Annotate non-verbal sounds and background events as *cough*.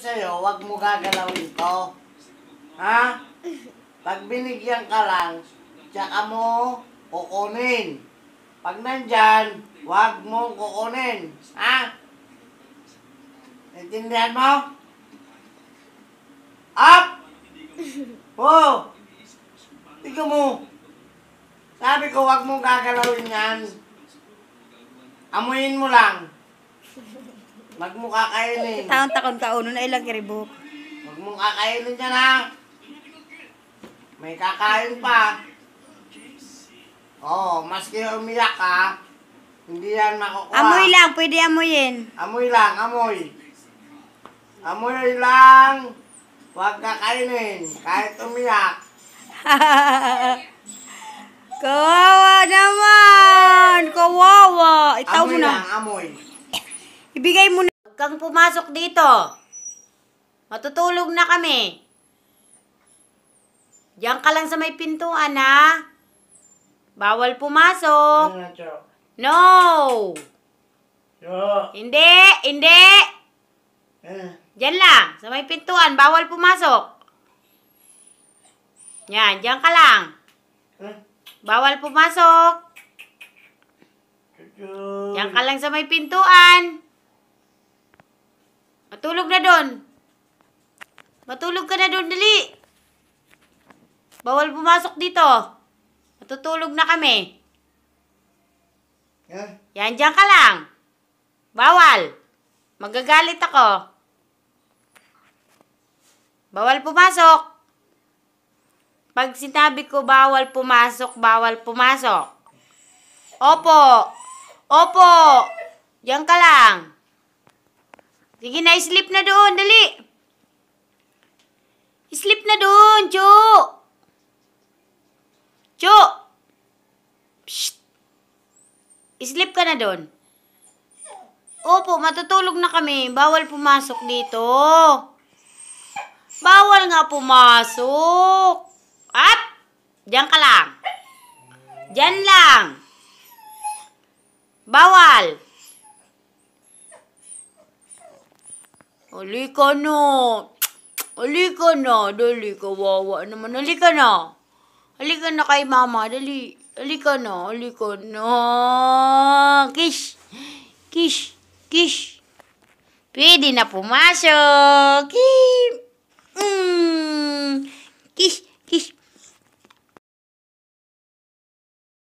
sa'yo, huwag mo gagalawin to. Ha? Pag binigyan ka lang, tsaka mo kukunin. Pag nandyan, huwag mo kukunin. Ha? Naintindihan mo? Up! Oh! Tignan mo. Sabi ko, huwag mo gagalawin yan. Amuin mo lang. Magmukha kayo nun. Taon takon ka na ilang kiribok. Magmukha kayo nun dyan ha. May kakain pa. oh, maski umiyak ka, hindi yan makukuha. Amoy lang, pwede amoyin. Amoy lang, amoy. Amoy lang. Huwag kakainin, kahit umiyak. *laughs* kawawa naman! Kawawa! Itaw amoy mo na. Amoy lang, amoy. Ibigay mo na. Huwag kang pumasok dito. Matutulog na kami. Diyan ka lang sa may pintuan, ha? Bawal pumasok. Ano no! Hindi! Hindi! Eh. Diyan lang, sa may pintuan. Bawal pumasok. Yan, diyan ka lang. Eh? Bawal pumasok. Diyan ka lang sa may pintuan. Matulog na doon. Matulog ka na doon, dali. Bawal pumasok dito. Matutulog na kami. Yeah. Yan, dyan ka lang. Bawal. Magagalit ako. Bawal pumasok. Pag sinabi ko bawal pumasok, bawal pumasok. Opo. Opo. Diyan ka lang. Sige na, sleep na doon. Dali. Sleep na doon, Jo. Jo. Psst. Sleep ka na doon. Opo, matutulog na kami. Bawal pumasok dito. Bawal nga pumasok. At, diyan ka lang. Diyan lang. Bawal. Halika na. Halika na. Dali, kawawa naman. Halika na. Halika na kay mama. Dali. Alika na. Halika na. Kish. Kish. Kiss. Pwede na pumasok. Hmm. Kish. Mm. Kish.